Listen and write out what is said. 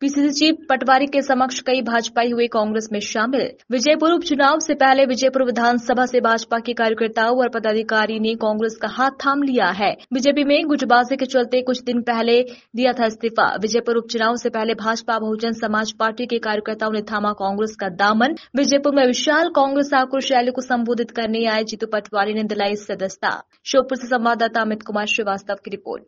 PCC chief पटवारी के समक्ष कई भाजपाई हुए कांग्रेस में शामिल विजयपुर उपचुनाव से पहले विजयपुर विधानसभा से भाजपा के कार्यकर्ताओं और पदाधिकारी ने कांग्रेस का हाथ थाम लिया है बीजेपी में गुटबाजी के चलते कुछ दिन पहले दिया था इस्तीफा विजयपुर उपचुनाव से पहले भाजपा बहुजन समाज पार्टी के कार्यकर्ताओं ने थामा कांग्रेस का दामन विजयपुर में विशाल कांग्रेस आक्रोश रैली को संबोधित करने आए जीतू पटवारी ने दिलाई सदस्यता श्योपुर ऐसी संवाददाता अमित कुमार श्रीवास्तव की रिपोर्ट